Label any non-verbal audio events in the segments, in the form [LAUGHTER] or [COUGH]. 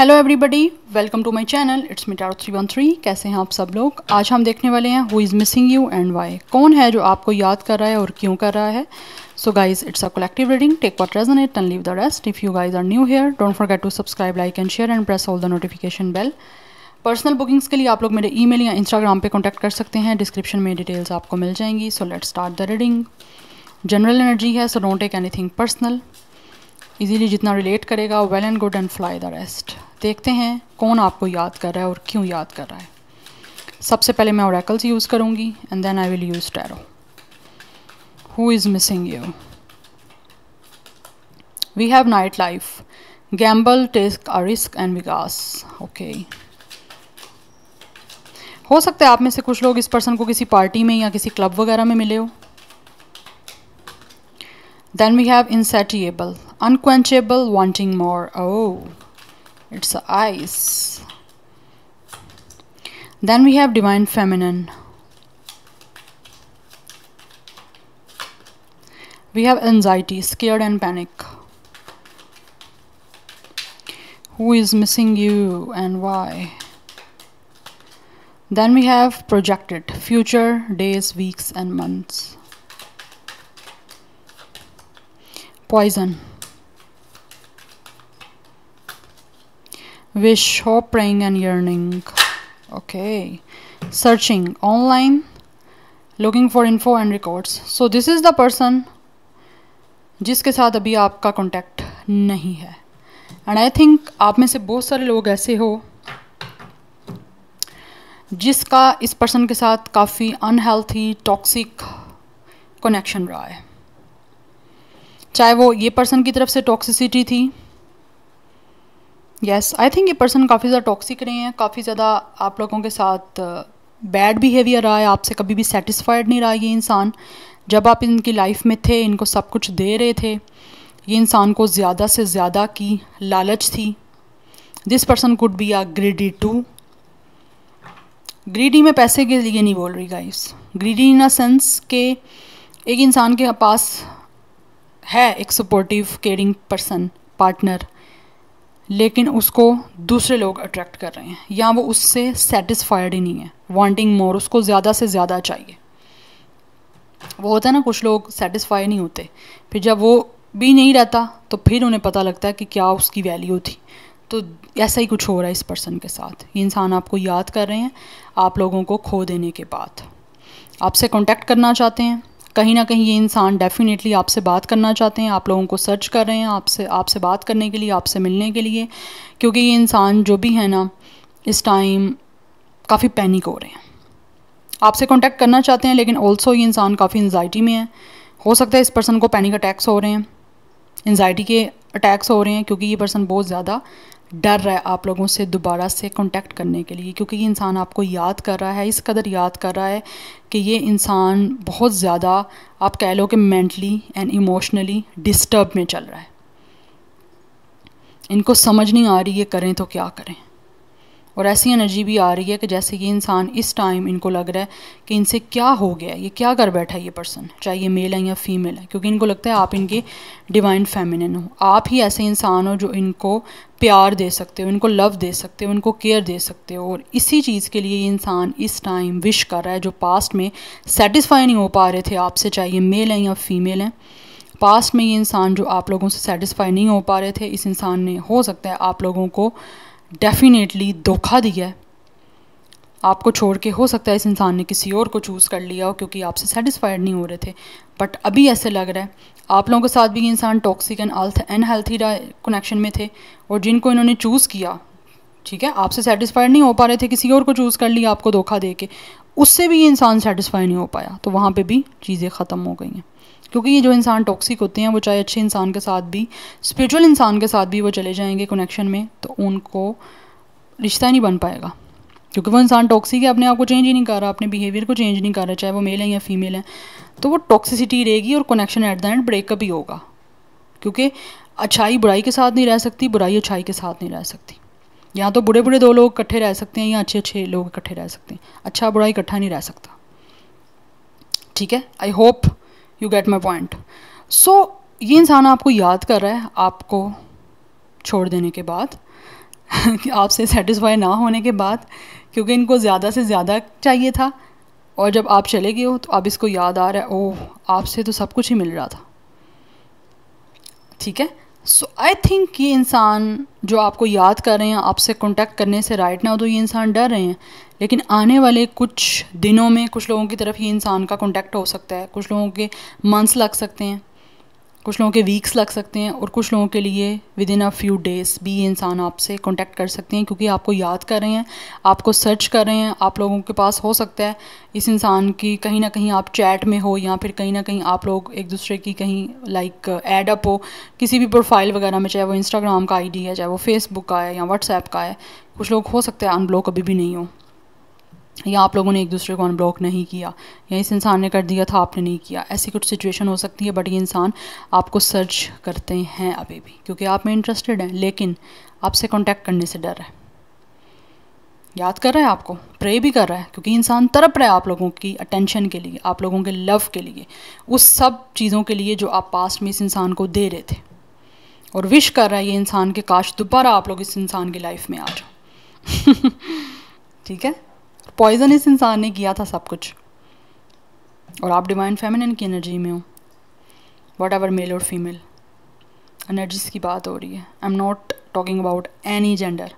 Hello everybody welcome to my channel it's मिटारो three one three कैसे हैं आप सब लोग आज हम देखने वाले हैं who is missing you and why कौन है जो आपको याद कर रहा है और क्यों कर रहा है so guys it's a collective reading take what resonate and leave the rest if you guys are new here don't forget to subscribe like and share and press all the notification bell personal bookings के लिए आप लोग मेरे email या Instagram पे contact कर सकते हैं डिस्क्रिप्शन में डिटेल्स आपको मिल जाएंगी so let start the reading general energy है so don't take anything personal easily जितना रिलेट करेगा well and good and fly the rest देखते हैं कौन आपको याद कर रहा है और क्यों याद कर रहा है सबसे पहले मैं ओरेकल्स यूज़ करूँगी and then I will use tarot who is missing you we have night life gamble task a risk and विकास ओके हो सकता है आप में से कुछ लोग इस पर्सन को किसी पार्टी में या किसी क्लब वगैरह में मिले हो then we have insatiable unquenchable wanting more oh it's eyes then we have divine feminine we have anxiety scared and panic who is missing you and why then we have projected future days weeks and months poison wish, हो praying, and yearning. Okay, searching online, looking for info and records. So this is the person जिसके साथ अभी आपका contact नहीं है and I think आप में से बहुत सारे लोग ऐसे हो जिसका इस पर्सन के साथ काफ़ी अनहेल्थी टॉक्सिक कनेक्शन रहा है चाहे वो ये पर्सन की तरफ से टॉक्सिसिटी थी यस आई थिंक ये पर्सन काफ़ी ज़्यादा टॉक्सिक रहे हैं काफ़ी ज़्यादा आप लोगों के साथ बैड बिहेवियर रहा है आपसे कभी भी सेटिस्फाइड नहीं रहा ये इंसान जब आप इनकी लाइफ में थे इनको सब कुछ दे रहे थे ये इंसान को ज़्यादा से ज़्यादा की लालच थी this person could be a greedy too greedy में पैसे के लिए नहीं बोल रही guys greedy in a sense के एक इंसान के पास है एक सपोर्टिव केयरिंग पर्सन पार्टनर लेकिन उसको दूसरे लोग अट्रैक्ट कर रहे हैं या वो उससे सेटिस्फाइड ही नहीं है वांटिंग मोर उसको ज़्यादा से ज़्यादा चाहिए वो होता है ना कुछ लोग सेटिस्फाई नहीं होते फिर जब वो भी नहीं रहता तो फिर उन्हें पता लगता है कि क्या उसकी वैल्यू थी तो ऐसा ही कुछ हो रहा है इस पर्सन के साथ ये इंसान आपको याद कर रहे हैं आप लोगों को खो देने के बाद आपसे कांटेक्ट करना चाहते हैं कहीं ना कहीं ये इंसान डेफिनेटली आपसे बात करना चाहते हैं आप लोगों को सर्च कर रहे हैं आपसे आपसे बात करने के लिए आपसे मिलने के लिए क्योंकि ये इंसान जो भी है ना इस टाइम काफ़ी पैनिक हो रहे हैं आपसे कांटेक्ट करना चाहते हैं लेकिन ऑल्सो ये इंसान काफ़ी एनजाइटी में है हो सकता है इस पर्सन को पैनिक अटैक्स हो रहे हैं एनजाइटी के अटैक्स हो रहे हैं क्योंकि ये पर्सन बहुत ज़्यादा डर रहा है आप लोगों से दोबारा से कांटेक्ट करने के लिए क्योंकि ये इंसान आपको याद कर रहा है इस कदर याद कर रहा है कि ये इंसान बहुत ज़्यादा आप कह लो कि मैंटली एंड इमोशनली डिस्टर्ब में चल रहा है इनको समझ नहीं आ रही ये करें तो क्या करें और ऐसी एनर्जी भी आ रही है कि जैसे कि इंसान इस टाइम इनको लग रहा है कि इनसे क्या हो गया ये क्या कर बैठा है ये पर्सन चाहे ये मेल है या फीमेल है क्योंकि इनको लगता है आप इनके डिवाइन फेमिनिन हो आप ही ऐसे इंसान हो जो इनको प्यार दे सकते हो इनको लव दे सकते हो इनको केयर दे सकते हो और इसी चीज़ के लिए ये इंसान इस टाइम विश कर रहा है जो पास्ट में सेटिस्फाई नहीं हो पा रहे थे आपसे चाहे ये मेल हैं या फीमेल हैं पास्ट में ये इंसान जो आप लोगों से सेटिस्फाई नहीं हो पा रहे थे इस इंसान ने हो सकता है आप लोगों को डेफिनेटली धोखा दिया है आपको छोड़ के हो सकता है इस इंसान ने किसी और को चूज़ कर लिया हो क्योंकि आपसे सेटिस्फाइड नहीं हो रहे थे बट अभी ऐसे लग रहा है आप लोगों के साथ भी ये इंसान टॉक्सिक एंड अनहेल्थी कनेक्शन में थे और जिनको इन्होंने चूज़ किया ठीक है आपसे सेटिस्फाइड नहीं हो पा रहे थे किसी और को चूज़ कर लिया आपको धोखा दे के उससे भी ये इंसान सेटिस्फाई नहीं हो पाया तो वहाँ पर भी चीज़ें ख़त्म हो गई हैं क्योंकि ये जो इंसान टॉक्सिक होते हैं वो चाहे अच्छे इंसान के साथ भी स्पिरिचुअल इंसान के साथ भी वो चले जाएंगे कनेक्शन में तो उनको रिश्ता ही नहीं बन पाएगा क्योंकि वो इंसान टॉक्सिक है अपने आप को चेंज ही नहीं कर रहा अपने बिहेवियर को चेंज नहीं कर रहा चाहे वो मेल है या फीमेल है तो वो टॉक्सिसिटी रहेगी और connection at the end breakup ही होगा क्योंकि अच्छाई बुराई के साथ नहीं रह सकती बुराई अच्छाई के साथ नहीं रह सकती या तो बुरे बुरे दो लोग इकट्ठे रह सकते हैं या अच्छे अच्छे लोग इकट्ठे रह सकते हैं अच्छा बुरा इकट्ठा नहीं रह सकता ठीक है I hope you get my point so ये इंसान आपको याद कर रहा है आपको छोड़ देने के बाद आपसे सेटिस्फाई ना होने के बाद क्योंकि इनको ज़्यादा से ज़्यादा चाहिए था और जब आप चले गए हो तो अब इसको याद आ रहा है ओह आपसे तो सब कुछ ही मिल रहा था ठीक है सो आई थिंक ये इंसान जो आपको याद कर रहे हैं आपसे कॉन्टैक्ट करने से राइट ना हो तो ये इंसान डर रहे हैं लेकिन आने वाले कुछ दिनों में कुछ लोगों की तरफ ये इंसान का कॉन्टेक्ट हो सकता है कुछ लोगों के मंथ्स लग सकते हैं कुछ लोगों के वीक्स लग सकते हैं और कुछ लोगों के लिए within a few days भी ये इंसान आपसे कॉन्टैक्ट कर सकते हैं क्योंकि आपको याद कर रहे हैं आपको सर्च कर रहे हैं आप लोगों के पास हो सकता है इस इंसान की कहीं ना कहीं आप चैट में हो या फिर कहीं ना कहीं आप लोग एक दूसरे की कहीं लाइक एडअप हो किसी भी प्रोफाइल वगैरह में चाहे वो इंस्टाग्राम का आई है चाहे वो फेसबुक का है या व्हाट्सएप का है कुछ लोग हो सकता है अनब्लॉक अभी भी नहीं हो या आप लोगों ने एक दूसरे को अनब्लॉक नहीं किया या इस इंसान ने कर दिया था आपने नहीं किया ऐसी कुछ सिचुएशन हो सकती है बट ये इंसान आपको सर्च करते हैं अभी भी क्योंकि आप में इंटरेस्टेड हैं लेकिन आपसे कांटेक्ट करने से डर है याद कर रहा है आपको प्रे भी कर रहा है क्योंकि इंसान तरप रहा है आप लोगों की अटेंशन के लिए आप लोगों के लव के लिए उस सब चीज़ों के लिए जो आप पास्ट में इस इंसान को दे रहे थे और विश कर रहा है ये इंसान के काश दोबारा आप लोग इस इंसान की लाइफ में आ जाओ [LAUGHS] ठीक है पॉइजन इस इंसान ने किया था सब कुछ और आप डिवाइन फेमिनिन की एनर्जी में हो वट एवर मेल और फीमेल एनर्जीज की बात हो रही है I am not talking about any gender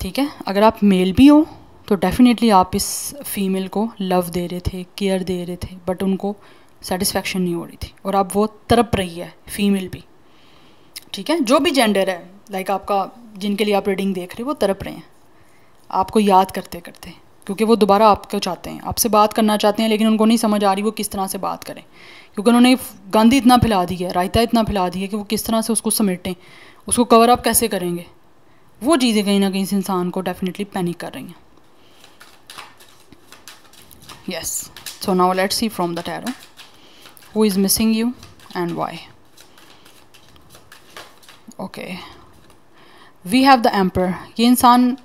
ठीक है अगर आप मेल भी हो तो डेफिनेटली आप इस फीमेल को लव दे रहे थे केयर दे रहे थे बट उनको सेटिस्फेक्शन नहीं हो रही थी और आप वो तरप रही है फीमेल भी ठीक है जो भी जेंडर है लाइक like आपका जिनके लिए आप रीडिंग देख रहे हो वो तरप रहे हैं आपको याद करते करते क्योंकि वो दोबारा आपको चाहते हैं आपसे बात करना चाहते हैं लेकिन उनको नहीं समझ आ रही वो किस तरह से बात करें क्योंकि उन्होंने गांधी इतना फैला दी है रायता इतना फैला दी है कि वो किस तरह से उसको समेटें उसको कवर अप कैसे करेंगे वो चीज़ें कहीं ना कहीं इस इंसान को डेफिनेटली पैनिक कर रही हैं yes so now let see from the tarot who is missing you and why okay we have the emperor ये इंसान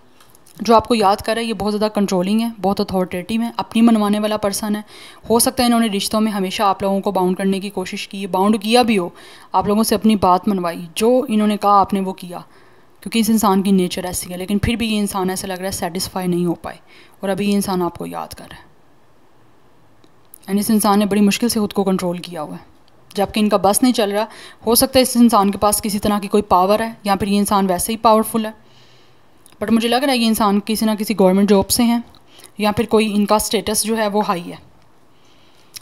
जो आपको याद कर रहा है ये बहुत ज़्यादा कंट्रोलिंग है बहुत अथॉरिटेटिव है अपनी मनवाने वाला पर्सन है हो सकता है इन्होंने रिश्तों में हमेशा आप लोगों को बाउंड करने की कोशिश की बाउंड किया भी हो आप लोगों से अपनी बात मनवाई जो इन्होंने कहा आपने वो किया क्योंकि इस इंसान की नेचर ऐसी है लेकिन फिर भी ये इंसान ऐसा लग रहा है सेटिस्फाई नहीं हो पाए और अभी ये इंसान आपको याद कर रहा है एंड इस इंसान ने बड़ी मुश्किल से खुद को कंट्रोल किया हुआ है जबकि इनका बस नहीं चल रहा हो सकता है इस इंसान के पास किसी तरह की कोई पावर है या फिर ये इंसान वैसे ही पावरफुल है बट मुझे लग रहा है ये इंसान किसी ना किसी गवर्नमेंट जॉब से हैं या फिर कोई इनका स्टेटस जो है वो हाई है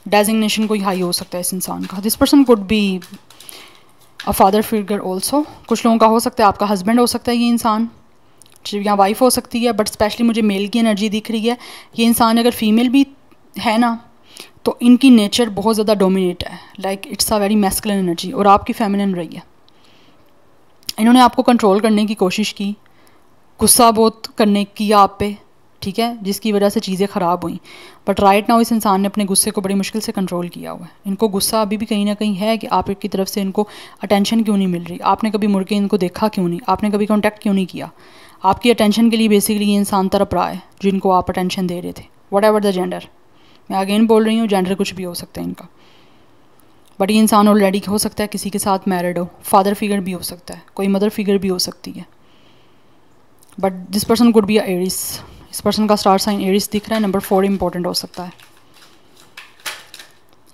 डेजिग्नेशन कोई हाई हो सकता है इस इंसान का this person could be a father figure also कुछ लोगों का हो सकता है आपका हस्बैंड हो सकता है ये इंसान या वाइफ हो सकती है बट स्पेशली मुझे मेल की एनर्जी दिख रही है ये इंसान अगर फीमेल भी है ना तो इनकी नेचर बहुत ज़्यादा डोमिनेट है like it's a very masculine energy और आपकी फेमिनिन रही है इन्होंने आपको कंट्रोल करने की कोशिश की गुस्सा बहुत करने किया आप पे ठीक है जिसकी वजह से चीज़ें ख़राब हुई बट राइट नाउ इस इंसान ने अपने गुस्से को बड़ी मुश्किल से कंट्रोल किया हुआ है इनको गुस्सा अभी भी कहीं ना कहीं है कि आपकी तरफ से इनको अटेंशन क्यों नहीं मिल रही आपने कभी मुड़ के इनको देखा क्यों नहीं आपने कभी कॉन्टैक्ट क्यों नहीं किया आपकी अटेंशन के लिए बेसिकली ये इंसान तरफ रहा है जिनको आप अटेंशन दे रहे थे वट एवर द जेंडर मैं अगेन बोल रही हूँ जेंडर कुछ भी हो सकता है इनका बट ये इंसान ऑलरेडी हो सकता है किसी के साथ मैरिड हो फादर फिगर भी हो सकता है कोई मदर फिगर भी हो सकती है but this person could be Aries इस पर्सन का स्टार साइन एरिस दिख रहा है नंबर फोर इंपॉर्टेंट हो सकता है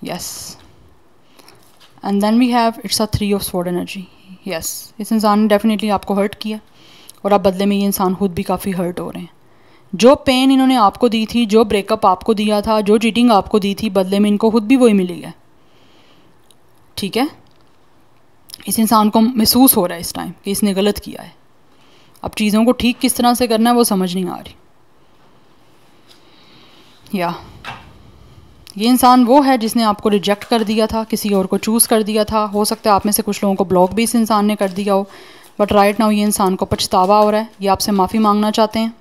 yes and then we have it's a three of sword energy yes इस इंसान ने डेफिनेटली आपको हर्ट किया और आप बदले में ये इंसान खुद भी काफ़ी हर्ट हो रहे हैं जो पेन इन्होंने आपको दी थी जो ब्रेकअप आपको दिया था जो चीटिंग आपको दी थी बदले में इनको खुद भी वही मिली है ठीक है इस इंसान को महसूस हो रहा है इस टाइम कि इसने गलत किया है अब चीज़ों को ठीक किस तरह से करना है वो समझ नहीं आ रही या ये इंसान वो है जिसने आपको रिजेक्ट कर दिया था किसी और को चूज़ कर दिया था हो सकता है आप में से कुछ लोगों को ब्लॉक भी इस इंसान ने कर दिया हो बट राइट नाउ ये इंसान को पछतावा हो रहा है ये आपसे माफ़ी मांगना चाहते हैं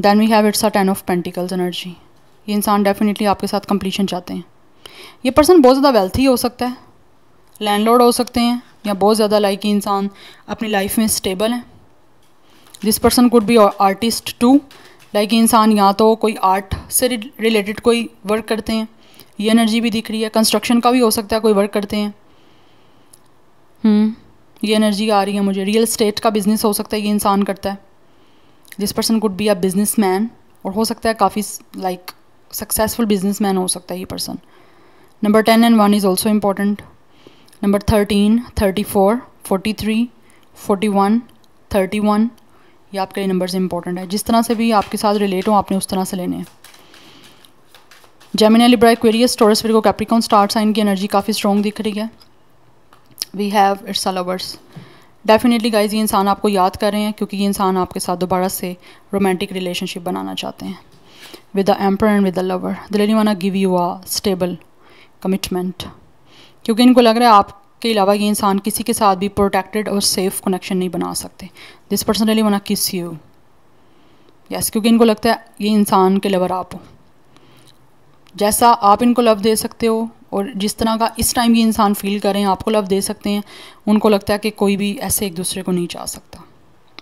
then we have it's a ten of pentacles energy ये इंसान डेफिनेटली आपके साथ कंप्लीशन चाहते हैं ये पर्सन बहुत ज़्यादा वेल्थी हो सकता है लैंडलॉर्ड हो सकते हैं या बहुत ज़्यादा लाइक इंसान अपनी लाइफ में स्टेबल है this person could be artist to like इंसान या तो कोई आर्ट से रिलेटेड कोई वर्क करते हैं ये एनर्जी भी दिख रही है कंस्ट्रक्शन का भी हो सकता है कोई वर्क करते हैं hmm. ये एनर्जी आ रही है मुझे रियल स्टेट का बिज़नेस हो सकता है ये इंसान करता है this person could be a businessman और हो सकता है काफ़ी लाइक सक्सेसफुल बिजनेस मैन हो सकता है ये person number ten and one is also important number thirteen thirty four forty three forty one thirty one ये आपके लिए नंबर्स इंपॉर्टेंट है जिस तरह से भी आपके साथ रिलेट हो आपने उस तरह से लेने हैं जेमिनी लिब्रा एक्वेरियस टोरस फिर कैप्रिकॉन स्टार साइन की एनर्जी काफ़ी स्ट्रॉन्ग दिख रही है we have it's lovers definitely guys ये इंसान आपको याद कर रहे हैं क्योंकि ये इंसान आपके साथ दोबारा से रोमांटिक रिलेशनशिप बनाना चाहते हैं with the emperor and with the lover they'll wanna give you a stable commitment क्योंकि इनको लग रहा है आपके अलावा ये इंसान किसी के साथ भी प्रोटेक्टेड और सेफ कनेक्शन नहीं बना सकते दिस पर्सनली वना किस यू यस क्योंकि इनको लगता है ये इंसान के लवर आप हो जैसा आप इनको लव दे सकते हो और जिस तरह का इस टाइम ये इंसान फील कर रहे हैं आपको लव दे सकते हैं उनको लगता है कि कोई भी ऐसे एक दूसरे को नहीं चाह सकता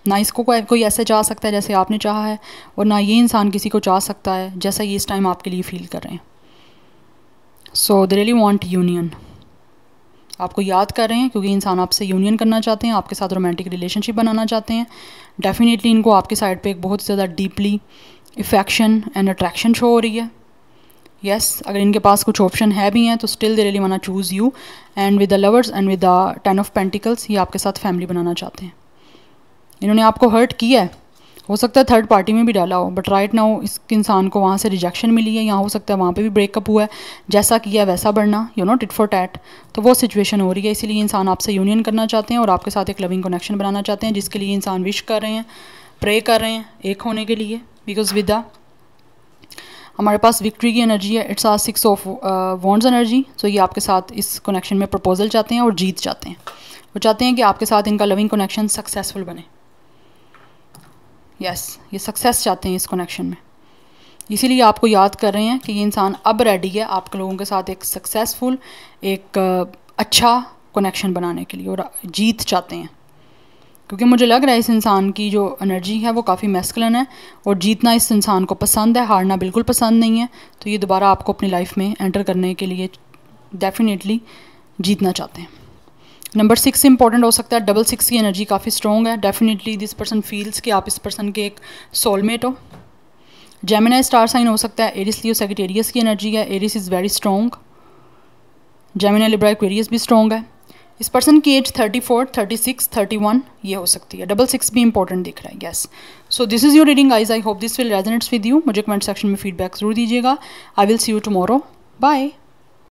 ना इसको कोई कोई ऐसे चाह सकता है जैसे आपने चाहा है और ना ये इंसान किसी को चाह सकता है जैसा ये इस टाइम आपके लिए फ़ील कर रहे हैं so they really want union आपको याद कर रहे हैं क्योंकि इंसान आपसे यूनियन करना चाहते हैं आपके साथ रोमांटिक रिलेशनशिप बनाना चाहते हैं डेफिनेटली इनको आपके साइड पे एक बहुत ज़्यादा deeply affection and attraction show हो रही है येस yes, अगर इनके पास कुछ ऑप्शन है भी हैं तो still they really wanna choose you and with the lovers and with the ten of pentacles ये आपके साथ फैमिली बनाना चाहते हैं इन्होंने आपको हर्ट किया है हो सकता है थर्ड पार्टी में भी डाला हो बट राइट नाउ इस इंसान को वहाँ से रिजेक्शन मिली है या हो सकता है वहाँ पे भी ब्रेकअप हुआ है जैसा किया वैसा बढ़ना you know tit for tat तो वो सिचुएशन हो रही है इसीलिए इंसान आपसे यूनियन करना चाहते हैं और आपके साथ एक लविंग कनेक्शन बनाना चाहते हैं जिसके लिए इंसान विश कर रहे हैं प्रे कर रहे हैं एक होने के लिए बिकॉज विद द हमारे पास विक्ट्री की एनर्जी है it's our six of wands energy so ये आपके साथ इस कनेक्शन में प्रपोजल चाहते हैं और जीत चाहते हैं वो चाहते हैं कि आपके साथ इनका लविंग कनेक्शन सक्सेसफुल बने यस ये सक्सेस चाहते हैं इस कनेक्शन में इसीलिए आपको याद कर रहे हैं कि ये इंसान अब रेडी है आप लोगों के साथ एक सक्सेसफुल एक अच्छा कनेक्शन बनाने के लिए और जीत चाहते हैं क्योंकि मुझे लग रहा है इस इंसान की जो एनर्जी है वो काफ़ी मैस्कुलन है और जीतना इस इंसान को पसंद है हारना बिल्कुल पसंद नहीं है तो ये दोबारा आपको अपनी लाइफ में एंटर करने के लिए डेफिनेटली जीतना चाहते हैं नंबर सिक्स इंपॉर्टेंट हो सकता है डबल सिक्स की एनर्जी काफ़ी स्ट्रॉन्ग है डेफिनेटली दिस पर्सन फील्स कि आप इस पर्सन के एक सोलमेट हो जेमिनाई स्टार साइन हो सकता है एरिस लियो सेक्रेटेरियस की एनर्जी है Aries is very strong Gemini Libra Aquarius भी स्ट्रॉन्ग है इस पर्सन की age thirty four thirty six thirty one ये हो सकती है डबल सिक्स भी इंपॉर्टेंट दिख रहा है guess so this is your reading eyes I hope this will resonates with you मुझे कमेंट सेक्शन में फीडबैक जरूर दीजिएगा I will see you tomorrow bye